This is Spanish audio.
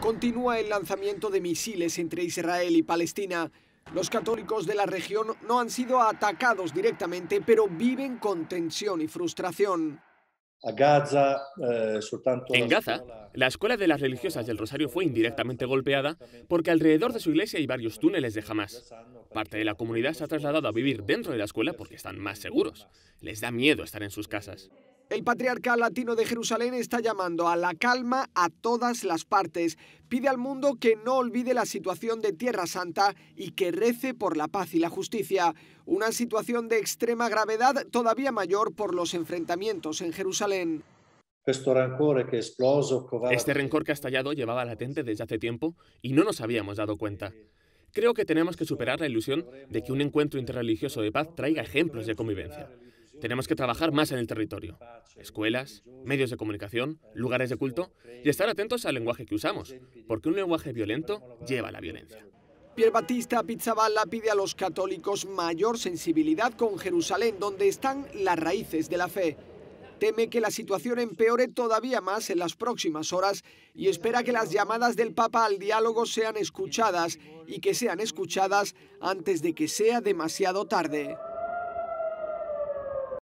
Continúa el lanzamiento de misiles entre Israel y Palestina. Los católicos de la región no han sido atacados directamente, pero viven con tensión y frustración. Eh, en Gaza, la escuela de las religiosas del Rosario fue indirectamente golpeada porque alrededor de su iglesia hay varios túneles de Hamas. Parte de la comunidad se ha trasladado a vivir dentro de la escuela porque están más seguros. Les da miedo estar en sus casas. El patriarca latino de Jerusalén está llamando a la calma a todas las partes. Pide al mundo que no olvide la situación de Tierra Santa y que rece por la paz y la justicia. Una situación de extrema gravedad todavía mayor por los enfrentamientos en Jerusalén. Este rencor que ha estallado llevaba latente desde hace tiempo y no nos habíamos dado cuenta. Creo que tenemos que superar la ilusión de que un encuentro interreligioso de paz traiga ejemplos de convivencia. Tenemos que trabajar más en el territorio. Escuelas, medios de comunicación, lugares de culto y estar atentos al lenguaje que usamos, porque un lenguaje violento lleva a la violencia. Pierre Batista Pizzaballa pide a los católicos mayor sensibilidad con Jerusalén, donde están las raíces de la fe. Teme que la situación empeore todavía más en las próximas horas y espera que las llamadas del Papa al diálogo sean escuchadas y que sean escuchadas antes de que sea demasiado tarde.